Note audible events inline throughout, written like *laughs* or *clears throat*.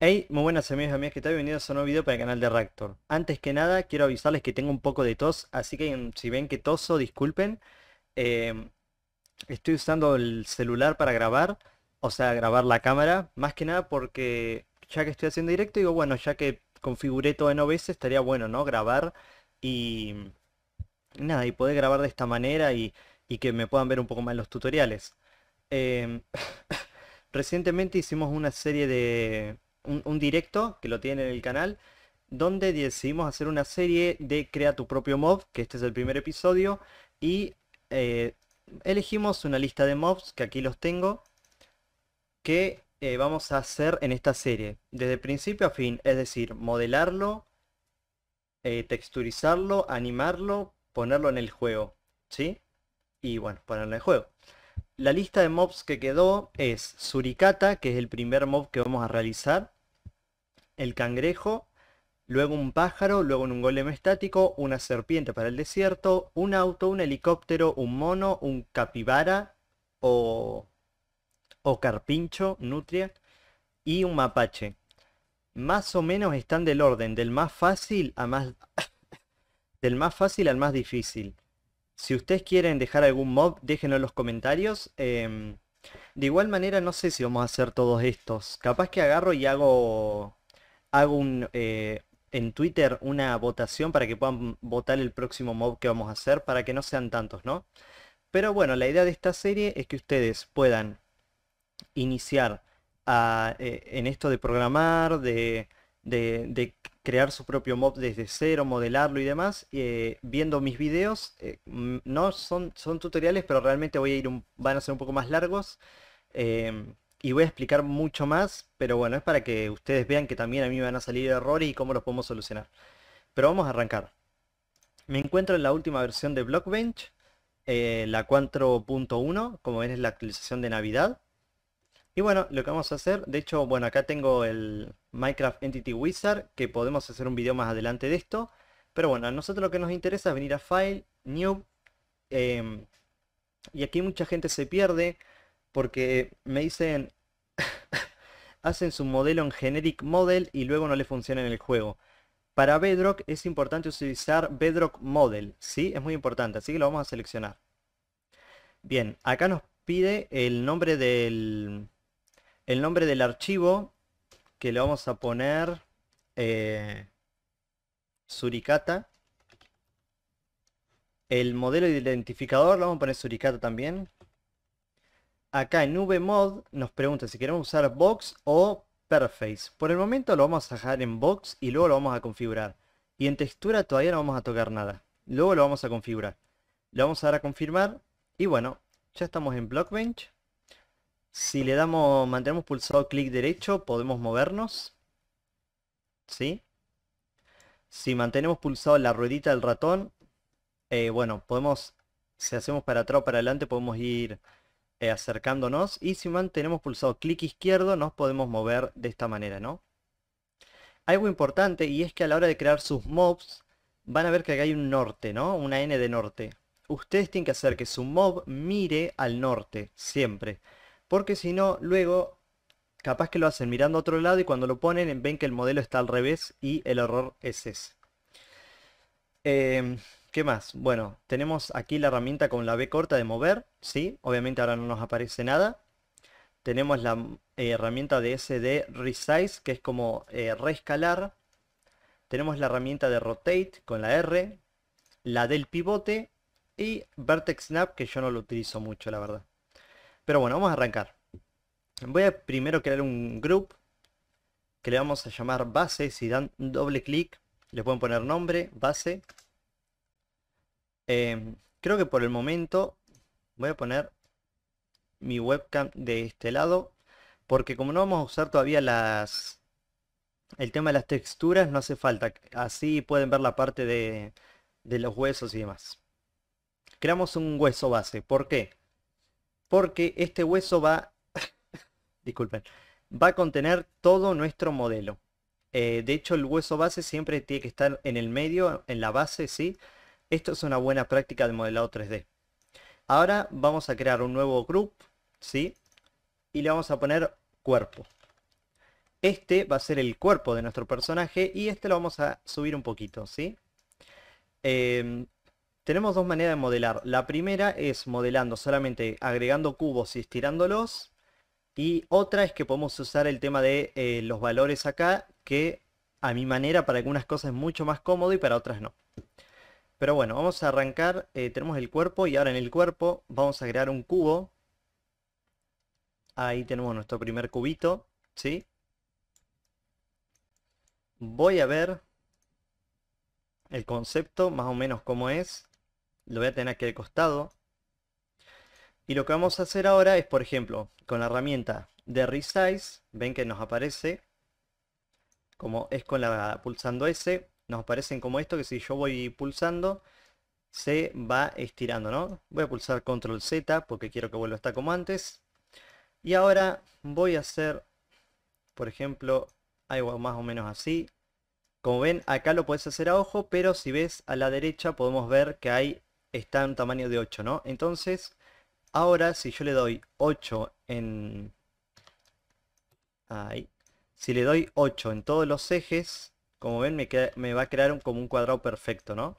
Hey, muy buenas amigos y amigas que tal, bienvenidos a un nuevo video para el canal de Raptor. Antes que nada, quiero avisarles que tengo un poco de tos, así que si ven que toso, disculpen. Em, estoy usando el celular para grabar, o sea, grabar la cámara, más que nada porque ya que estoy haciendo directo, digo, bueno, ya que configuré todo en OBS, estaría bueno, ¿no? Grabar y... Nada, y poder grabar de esta manera y, que me puedan ver un poco más los tutoriales. Em, *laughs* recientemente hicimos una serie de un, directo que lo tiene en el canal, donde decidimos hacer una serie de Crea tu propio mob, que este es el primer episodio, y eh, elegimos una lista de mobs, que aquí los tengo, que eh, vamos a hacer en esta serie, desde principio a fin, es decir, modelarlo, eh, texturizarlo, animarlo, ponerlo en el juego, ¿sí? Y bueno, ponerlo en el juego. La lista de mobs que quedó es Suricata, que es el primer mob que vamos a realizar, el cangrejo, luego un pájaro, luego un golem estático, una serpiente para el desierto, un auto, un helicóptero, un mono, un capibara o, o carpincho, nutria y un mapache. Más o menos están del orden del más fácil a más *coughs* del más fácil al más difícil. Si ustedes quieren dejar algún mob, déjenlo en los comentarios. Em, de igual manera, no sé si vamos a hacer todos estos. Capaz que agarro y hago hago un, eh, en Twitter una votación para que puedan votar el próximo mob que vamos a hacer, para que no sean tantos, ¿no? Pero bueno, la idea de esta serie es que ustedes puedan iniciar eh, en esto de programar, de, crear su propio mob desde cero, modelarlo y demás, eh, viendo mis videos. no son, son tutoriales, pero realmente voy a ir van a ser un poco más largos y voy a explicar mucho más, pero bueno, es para que ustedes vean que también a mí me van a salir errores y cómo los podemos solucionar. Pero vamos a arrancar. Me encuentro en la última versión de Blockbench, eh, la 4.1, como ven es la actualización de Navidad. Y bueno, lo que vamos a hacer, de hecho, bueno, acá tengo el Minecraft Entity Wizard, que podemos hacer un video más adelante de esto. Pero bueno, a nosotros lo que nos interesa es venir a File, New, em, y aquí mucha gente se pierde porque me dicen, *laughs* hacen su modelo en generic model y luego no le funciona en el juego. Para Bedrock es importante utilizar Bedrock Model, ¿sí? Es muy importante, así que lo vamos a seleccionar. Bien, acá nos pide el nombre del, el nombre del archivo, que le vamos a poner eh, Suricata. El modelo identificador lo vamos a poner Suricata también acá en VMod nos pregunta si queremos usar Box o Perface. Por el momento lo vamos a dejar en Box y luego lo vamos a configurar. Y en textura todavía no vamos a tocar nada. Luego lo vamos a configurar. Lo vamos a dar a confirmar. Y bueno, ya estamos en Blockbench. Si le damos, mantenemos pulsado clic derecho, podemos movernos. ¿Sí? Si mantenemos pulsado la ruedita del ratón, eh, bueno, podemos, si hacemos para atrás o para adelante, podemos ir eh, acercándonos y si mantenemos pulsado clic izquierdo nos podemos mover de esta manera, ¿no? Algo importante y es que a la hora de crear sus mobs van a ver que hay un norte, ¿no? Una N de norte. Ustedes tienen que hacer que su mob mire al norte, siempre. Porque si no, luego capaz que lo hacen mirando a otro lado y cuando lo ponen ven que el modelo está al revés y el error es ese. Em, ¿Qué más? Bueno, tenemos aquí la herramienta con la B corta de mover, ¿sí? Obviamente ahora no nos aparece nada. Tenemos la eh, herramienta de SD Resize, que es como eh, reescalar. Tenemos la herramienta de Rotate con la R, la del pivote y Vertex Snap, que yo no lo utilizo mucho, la verdad. Pero bueno, vamos a arrancar. Voy a primero crear un group que le vamos a llamar base. Si dan doble clic, le pueden poner nombre, base. Em, creo que por el momento voy a poner mi webcam de este lado. Porque como no vamos a usar todavía las... El tema de las texturas no hace falta. Así pueden ver la parte de, los huesos y demás. Creamos un hueso base. ¿Por qué? Porque este hueso va... *laughs* disculpen. Va a contener todo nuestro modelo. Eh, de hecho el hueso base siempre tiene que estar en el medio, en la base, ¿sí? sí esto es una buena práctica de modelado 3D. Ahora vamos a crear un nuevo group, ¿sí? Y le vamos a poner cuerpo. Este va a ser el cuerpo de nuestro personaje y este lo vamos a subir un poquito, ¿sí? Em, tenemos dos maneras de modelar. La primera es modelando solamente agregando cubos y estirándolos. Y otra es que podemos usar el tema de eh, los valores acá, que a mi manera para algunas cosas es mucho más cómodo y para otras no. Pero bueno, vamos a arrancar, eh, tenemos el cuerpo y ahora en el cuerpo vamos a crear un cubo. Ahí tenemos nuestro primer cubito, ¿sí? Voy a ver el concepto, más o menos cómo es. Lo voy a tener aquí al costado. Y lo que vamos a hacer ahora es, por ejemplo, con la herramienta de Resize, ven que nos aparece, como es con la pulsando S, nos aparecen como esto, que si yo voy pulsando, se va estirando, ¿no? Voy a pulsar control Z porque quiero que vuelva a estar como antes. Y ahora voy a hacer, por ejemplo, algo más o menos así. Como ven, acá lo puedes hacer a ojo, pero si ves a la derecha podemos ver que ahí está en tamaño de 8, ¿no? Entonces, ahora si yo le doy 8 en... Ahí. Si le doy 8 en todos los ejes, como ven, me, va a crear como un cuadrado perfecto, ¿no?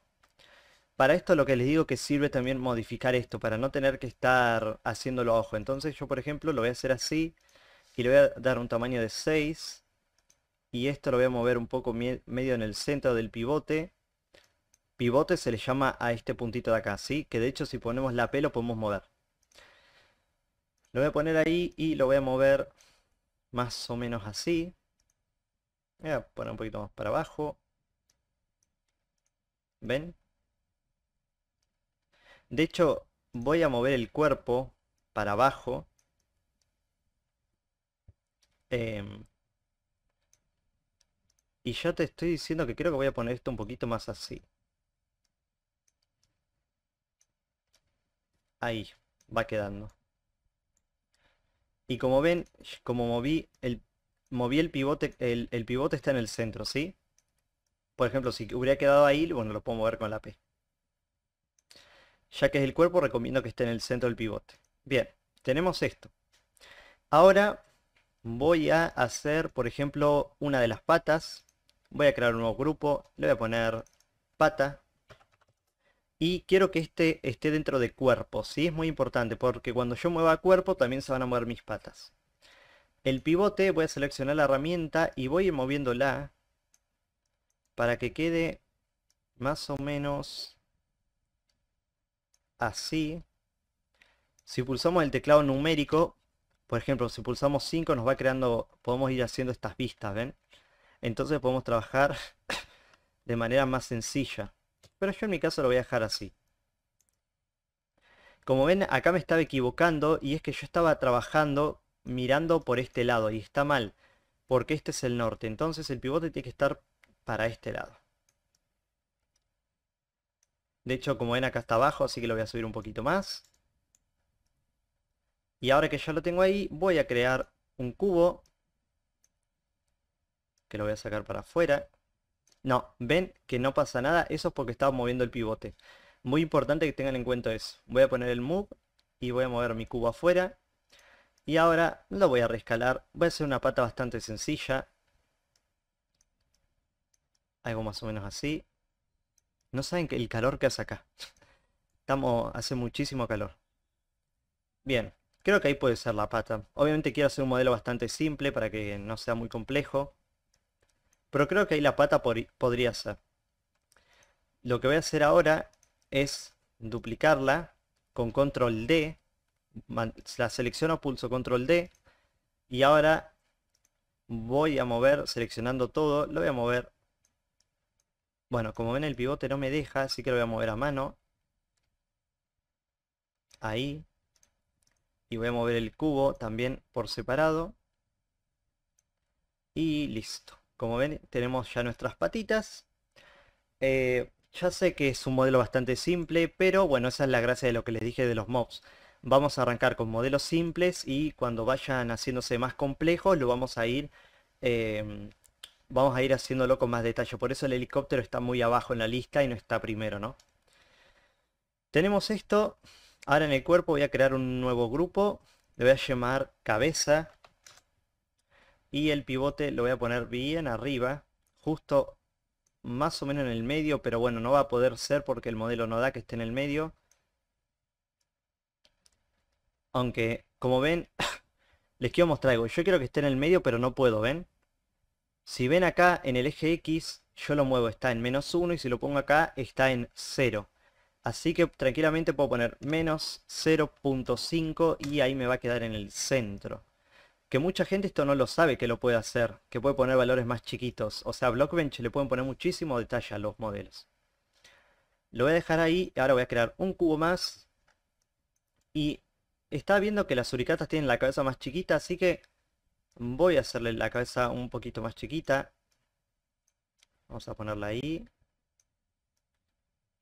Para esto lo que les digo que sirve también modificar esto, para no tener que estar haciéndolo a ojo. Entonces yo, por ejemplo, lo voy a hacer así y le voy a dar un tamaño de 6. Y esto lo voy a mover un poco medio en el centro del pivote. Pivote se le llama a este puntito de acá, ¿sí? Que de hecho si ponemos la P lo podemos mover. Lo voy a poner ahí y lo voy a mover más o menos así. Voy a poner un poquito más para abajo. ¿Ven? De hecho, voy a mover el cuerpo para abajo. Em, y ya te estoy diciendo que creo que voy a poner esto un poquito más así. Ahí, va quedando. Y como ven, como moví el moví el pivote, el, pivote está en el centro, ¿sí? Por ejemplo, si hubiera quedado ahí, bueno, lo puedo mover con la P. Ya que es el cuerpo, recomiendo que esté en el centro del pivote. Bien, tenemos esto. Ahora voy a hacer, por ejemplo, una de las patas. Voy a crear un nuevo grupo, le voy a poner pata. Y quiero que este esté dentro de cuerpo, ¿sí? Es muy importante porque cuando yo mueva cuerpo también se van a mover mis patas el pivote voy a seleccionar la herramienta y voy moviéndola para que quede más o menos así. Si pulsamos el teclado numérico, por ejemplo, si pulsamos 5 nos va creando, podemos ir haciendo estas vistas, ¿ven? Entonces podemos trabajar *coughs* de manera más sencilla. Pero yo en mi caso lo voy a dejar así. Como ven, acá me estaba equivocando y es que yo estaba trabajando mirando por este lado y está mal, porque este es el norte. Entonces el pivote tiene que estar para este lado. De hecho, como ven acá está abajo, así que lo voy a subir un poquito más. Y ahora que ya lo tengo ahí, voy a crear un cubo. Que lo voy a sacar para afuera. No, ven que no pasa nada. Eso es porque estaba moviendo el pivote. Muy importante que tengan en cuenta eso. Voy a poner el move y voy a mover mi cubo afuera. Y ahora lo voy a rescalar. Voy a hacer una pata bastante sencilla. Algo más o menos así. No saben que el calor que hace acá. Estamos, hace muchísimo calor. Bien, creo que ahí puede ser la pata. Obviamente quiero hacer un modelo bastante simple para que no sea muy complejo. Pero creo que ahí la pata podría ser. Lo que voy a hacer ahora es duplicarla con control D la selecciono, pulso control D y ahora voy a mover seleccionando todo, lo voy a mover. Bueno, como ven el pivote no me deja, así que lo voy a mover a mano. Ahí. Y voy a mover el cubo también por separado. Y listo. Como ven tenemos ya nuestras patitas. Eh, ya sé que es un modelo bastante simple, pero bueno, esa es la gracia de lo que les dije de los mobs vamos a arrancar con modelos simples y cuando vayan haciéndose más complejos lo vamos a ir em, vamos a ir haciéndolo con más detalle por eso el helicóptero está muy abajo en la lista y no está primero no tenemos esto ahora en el cuerpo voy a crear un nuevo grupo le voy a llamar cabeza y el pivote lo voy a poner bien arriba justo más o menos en el medio pero bueno no va a poder ser porque el modelo no da que esté en el medio aunque, como ven, *clears throat* les quiero mostrar algo. Yo quiero que esté en el medio, pero no puedo, ¿ven? Si ven acá en el eje X, yo lo muevo, está en menos 1 y si lo pongo acá está en 0. Así que tranquilamente puedo poner menos 0.5 y ahí me va a quedar en el centro. Que mucha gente esto no lo sabe que lo puede hacer, que puede poner valores más chiquitos. O sea, a Blockbench le pueden poner muchísimo detalle a los modelos. Lo voy a dejar ahí, y ahora voy a crear un cubo más. Y Está viendo que las suricatas tienen la cabeza más chiquita, así que voy a hacerle la cabeza un poquito más chiquita. Vamos a ponerla ahí.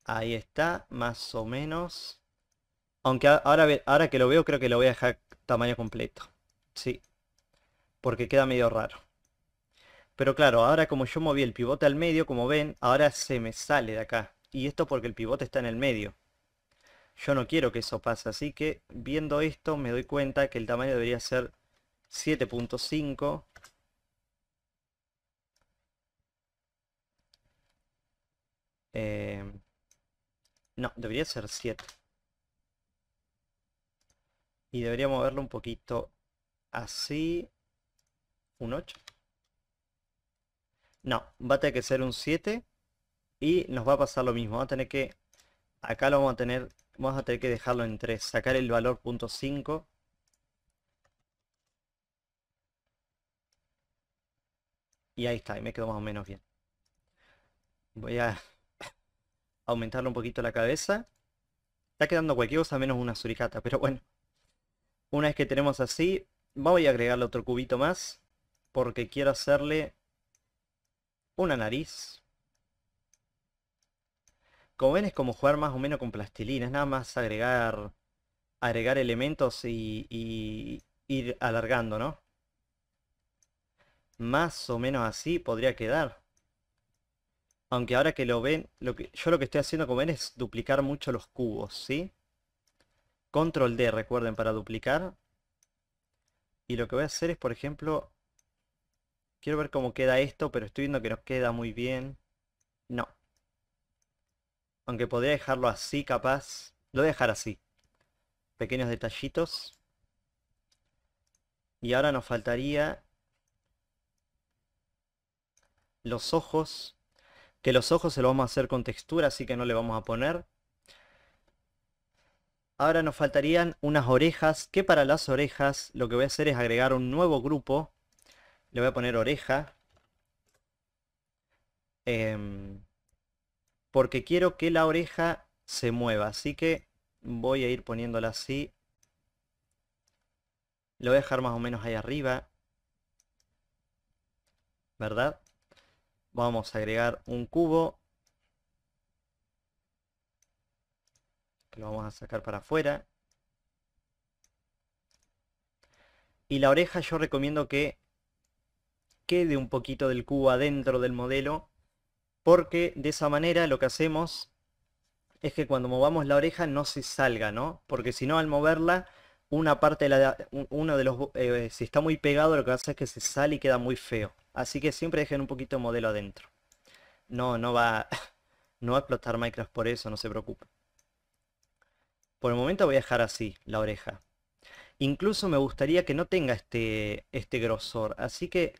Ahí está, más o menos. Aunque ahora, ahora que lo veo, creo que lo voy a dejar tamaño completo. Sí, porque queda medio raro. Pero claro, ahora como yo moví el pivote al medio, como ven, ahora se me sale de acá. Y esto porque el pivote está en el medio. Yo no quiero que eso pase, así que viendo esto me doy cuenta que el tamaño debería ser 7.5. Eh, no, debería ser 7. Y debería moverlo un poquito así. Un 8. No, va a tener que ser un 7. Y nos va a pasar lo mismo. Va a tener que... Acá lo vamos a tener Vamos a tener que dejarlo en 3. Sacar el valor punto .5. Y ahí está, y me quedó más o menos bien. Voy a *laughs* aumentarle un poquito la cabeza. Está quedando cualquier cosa menos una suricata, pero bueno. Una vez que tenemos así, voy a agregarle otro cubito más. Porque quiero hacerle una nariz. Como ven es como jugar más o menos con plastilina, es nada más agregar, agregar elementos y, ir alargando, ¿no? Más o menos así podría quedar. Aunque ahora que lo ven, lo que, yo lo que estoy haciendo como ven es duplicar mucho los cubos, ¿sí? Control D, recuerden, para duplicar. Y lo que voy a hacer es, por ejemplo, quiero ver cómo queda esto, pero estoy viendo que nos queda muy bien. No. Aunque podría dejarlo así, capaz. Lo voy a dejar así. Pequeños detallitos. Y ahora nos faltaría... Los ojos. Que los ojos se los vamos a hacer con textura, así que no le vamos a poner. Ahora nos faltarían unas orejas, que para las orejas lo que voy a hacer es agregar un nuevo grupo. Le voy a poner oreja. Em, porque quiero que la oreja se mueva. Así que voy a ir poniéndola así. Lo voy a dejar más o menos ahí arriba. ¿Verdad? Vamos a agregar un cubo. lo vamos a sacar para afuera. Y la oreja yo recomiendo que quede un poquito del cubo adentro del modelo porque de esa manera lo que hacemos es que cuando movamos la oreja no se salga, ¿no? Porque si no, al moverla, una parte de la, uno de los, eh, si está muy pegado, lo que hace es que se sale y queda muy feo. Así que siempre dejen un poquito de modelo adentro. No, no va, *laughs* no a explotar Minecraft por eso, no se preocupe. Por el momento voy a dejar así la oreja. Incluso me gustaría que no tenga este, este grosor, así que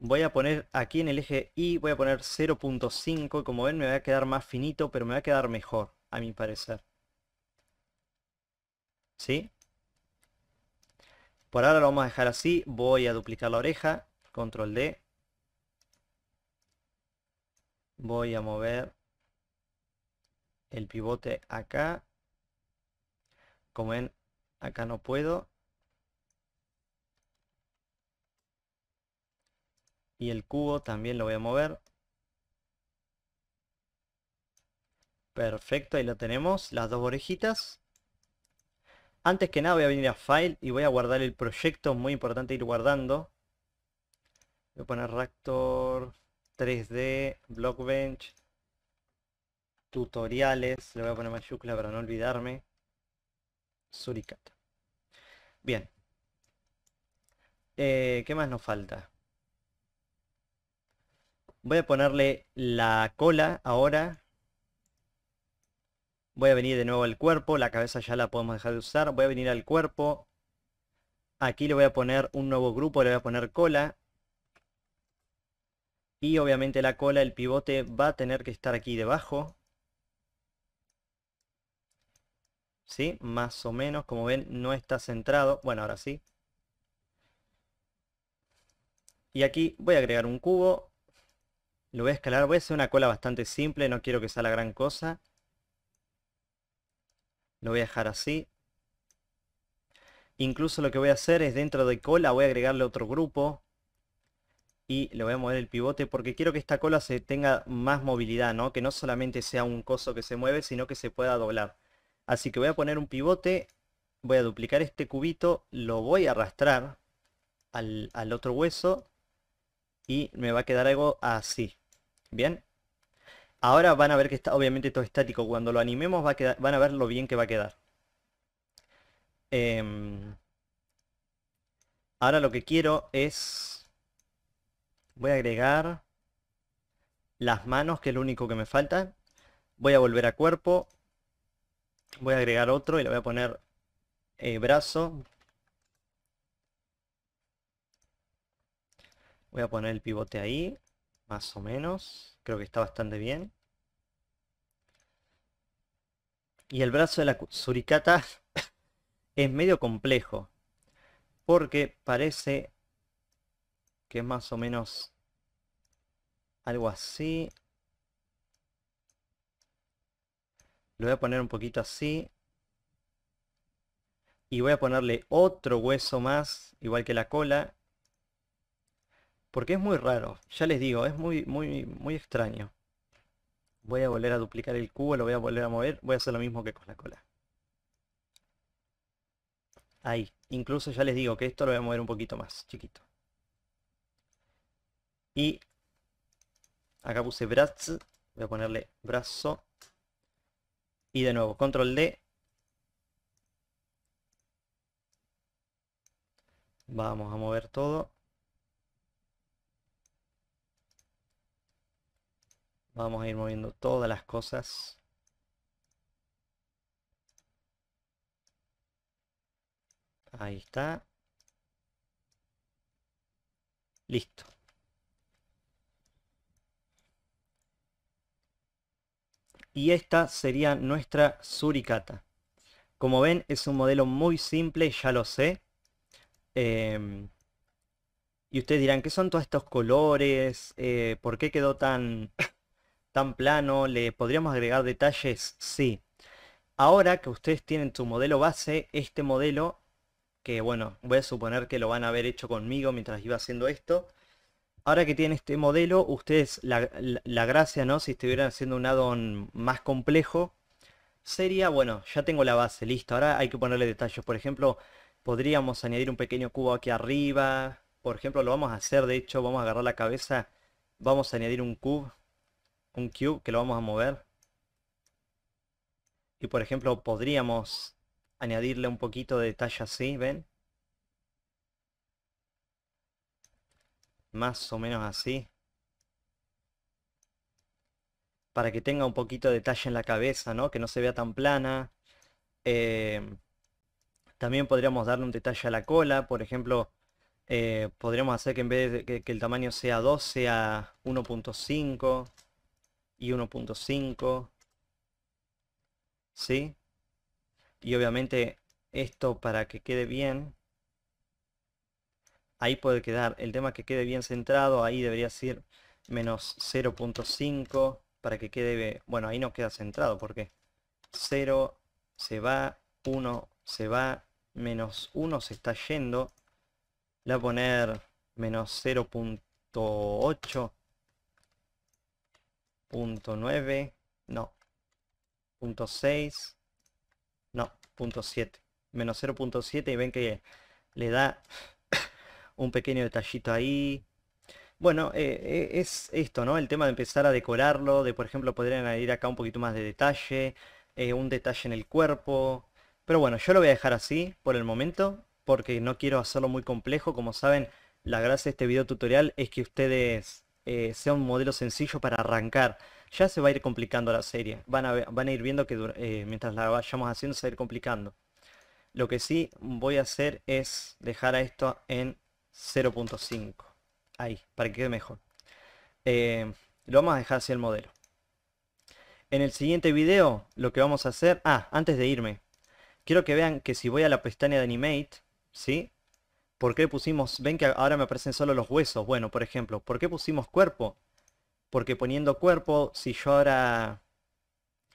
Voy a poner aquí en el eje Y, voy a poner 0.5 como ven me va a quedar más finito, pero me va a quedar mejor, a mi parecer. ¿Sí? Por ahora lo vamos a dejar así, voy a duplicar la oreja, control D. Voy a mover el pivote acá. Como ven, acá no puedo. Y el cubo también lo voy a mover. Perfecto, ahí lo tenemos, las dos orejitas. Antes que nada voy a venir a File y voy a guardar el proyecto, muy importante ir guardando. Voy a poner Raptor 3D, Blockbench, tutoriales, le voy a poner mayúscula para no olvidarme. Suricata. Bien. Eh, ¿Qué más nos falta? Voy a ponerle la cola ahora. Voy a venir de nuevo al cuerpo. La cabeza ya la podemos dejar de usar. Voy a venir al cuerpo. Aquí le voy a poner un nuevo grupo. Le voy a poner cola. Y obviamente la cola, el pivote, va a tener que estar aquí debajo. ¿Sí? Más o menos. Como ven, no está centrado. Bueno, ahora sí. Y aquí voy a agregar un cubo. Lo voy a escalar, voy a hacer una cola bastante simple, no quiero que sea la gran cosa. Lo voy a dejar así. Incluso lo que voy a hacer es dentro de cola voy a agregarle otro grupo. Y le voy a mover el pivote porque quiero que esta cola se tenga más movilidad, ¿no? Que no solamente sea un coso que se mueve, sino que se pueda doblar. Así que voy a poner un pivote, voy a duplicar este cubito, lo voy a arrastrar al, al otro hueso y me va a quedar algo así. Bien. Ahora van a ver que está obviamente todo estático. Cuando lo animemos va a van a ver lo bien que va a quedar. Em, ahora lo que quiero es... Voy a agregar las manos, que es lo único que me falta. Voy a volver a cuerpo. Voy a agregar otro y le voy a poner eh, brazo. Voy a poner el pivote ahí. Más o menos. Creo que está bastante bien. Y el brazo de la suricata *laughs* es medio complejo. Porque parece que es más o menos algo así. Lo voy a poner un poquito así. Y voy a ponerle otro hueso más, igual que la cola. Porque es muy raro, ya les digo, es muy, muy, muy extraño. Voy a volver a duplicar el cubo, lo voy a volver a mover, voy a hacer lo mismo que con la cola. Ahí, incluso ya les digo que esto lo voy a mover un poquito más, chiquito. Y acá puse brazo, voy a ponerle brazo. Y de nuevo, control D. Vamos a mover todo. Vamos a ir moviendo todas las cosas. Ahí está. Listo. Y esta sería nuestra suricata. Como ven, es un modelo muy simple, ya lo sé. Em, y ustedes dirán, ¿qué son todos estos colores? Eh, ¿Por qué quedó tan tan plano, le podríamos agregar detalles, sí. Ahora que ustedes tienen su modelo base, este modelo, que bueno, voy a suponer que lo van a haber hecho conmigo mientras iba haciendo esto. Ahora que tienen este modelo, ustedes, la, gracia, ¿no? Si estuvieran haciendo un addon más complejo, sería, bueno, ya tengo la base, listo. Ahora hay que ponerle detalles. Por ejemplo, podríamos añadir un pequeño cubo aquí arriba. Por ejemplo, lo vamos a hacer, de hecho, vamos a agarrar la cabeza, vamos a añadir un cubo un cube que lo vamos a mover. Y por ejemplo podríamos añadirle un poquito de detalle así, ¿ven? Más o menos así. Para que tenga un poquito de detalle en la cabeza, ¿no? Que no se vea tan plana. Eh, también podríamos darle un detalle a la cola, por ejemplo, eh, podríamos hacer que en vez de que, que el tamaño sea 2, sea 1.5 y 1.5. ¿Sí? Y obviamente esto para que quede bien. Ahí puede quedar. El tema que quede bien centrado. Ahí debería ser menos 0.5. Para que quede... Bueno, ahí no queda centrado porque 0 se va. 1 se va. Menos 1 se está yendo. La voy a poner menos 0.8 punto 9, no, 6, no, 7, menos 0.7 y ven que le da *coughs* un pequeño detallito ahí. Bueno, eh, eh, es esto, ¿no? El tema de empezar a decorarlo, de por ejemplo poder añadir acá un poquito más de detalle, eh, un detalle en el cuerpo. Pero bueno, yo lo voy a dejar así por el momento, porque no quiero hacerlo muy complejo. Como saben, la gracia de este video tutorial es que ustedes eh, sea un modelo sencillo para arrancar. Ya se va a ir complicando la serie. Van a, van a ir viendo que eh, mientras la vayamos haciendo se va a ir complicando. Lo que sí voy a hacer es dejar a esto en 0.5. Ahí, para que quede mejor. Eh, lo vamos a dejar así el modelo. En el siguiente video lo que vamos a hacer... Ah, antes de irme. Quiero que vean que si voy a la pestaña de Animate, ¿sí? ¿Por qué pusimos, ven que ahora me aparecen solo los huesos? Bueno, por ejemplo, ¿por qué pusimos cuerpo? Porque poniendo cuerpo, si yo ahora...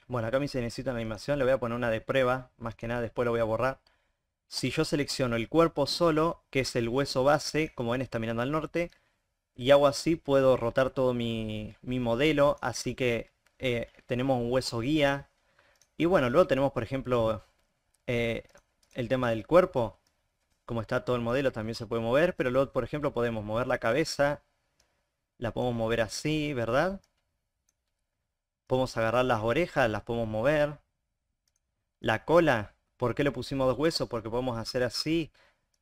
Bueno, acá me se necesito una animación, le voy a poner una de prueba, más que nada, después lo voy a borrar. Si yo selecciono el cuerpo solo, que es el hueso base, como ven está mirando al norte, y hago así, puedo rotar todo mi, mi modelo, así que eh, tenemos un hueso guía. Y bueno, luego tenemos, por ejemplo, eh, el tema del cuerpo, como está todo el modelo también se puede mover, pero luego, por ejemplo, podemos mover la cabeza, la podemos mover así, ¿verdad? Podemos agarrar las orejas, las podemos mover. La cola, ¿por qué le pusimos dos huesos? Porque podemos hacer así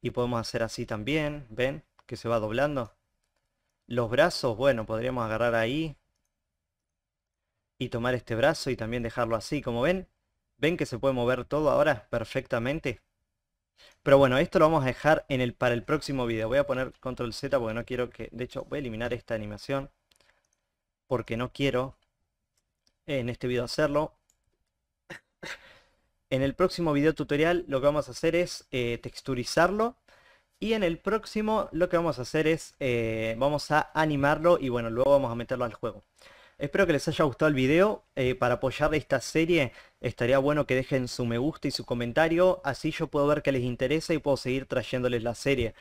y podemos hacer así también, ¿ven? Que se va doblando. Los brazos, bueno, podríamos agarrar ahí y tomar este brazo y también dejarlo así, como ven. ¿Ven que se puede mover todo ahora perfectamente? Pero bueno, esto lo vamos a dejar en el, para el próximo video. Voy a poner control Z porque no quiero que... De hecho, voy a eliminar esta animación. Porque no quiero en este video hacerlo. En el próximo video tutorial lo que vamos a hacer es eh, texturizarlo. Y en el próximo lo que vamos a hacer es... Eh, vamos a animarlo y bueno, luego vamos a meterlo al juego. Espero que les haya gustado el video. Eh, para apoyar esta serie estaría bueno que dejen su me gusta y su comentario. Así yo puedo ver que les interesa y puedo seguir trayéndoles la serie.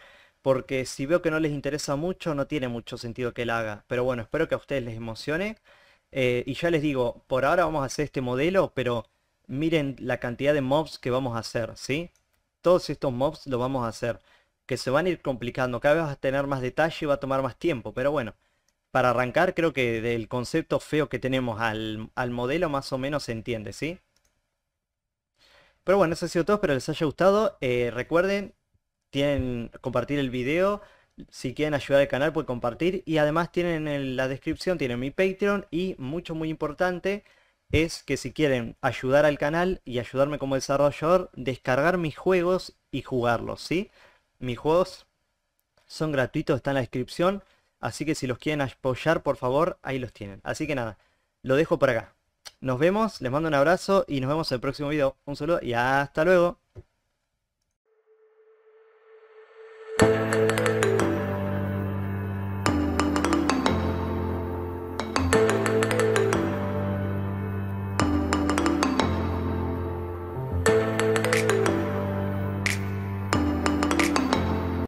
Porque si veo que no les interesa mucho, no tiene mucho sentido que la haga. Pero bueno, espero que a ustedes les emocione. Eh, y ya les digo, por ahora vamos a hacer este modelo, pero miren la cantidad de mobs que vamos a hacer, ¿sí? Todos estos mobs los vamos a hacer. Que se van a ir complicando, cada vez vas a tener más detalle y va a tomar más tiempo, pero bueno para arrancar, creo que del concepto feo que tenemos al, modelo más o menos se entiende, ¿sí? Pero bueno, eso ha sido todo, espero les haya gustado. Eh, recuerden, tienen compartir el video. Si quieren ayudar al canal, pueden compartir. Y además tienen en la descripción, tienen mi Patreon. Y mucho, muy importante, es que si quieren ayudar al canal y ayudarme como desarrollador, descargar mis juegos y jugarlos, ¿sí? Mis juegos son gratuitos, está en la descripción. Así que si los quieren apoyar, por favor, ahí los tienen. Así que nada, lo dejo por acá. Nos vemos, les mando un abrazo y nos vemos en el próximo video. Un saludo y hasta luego.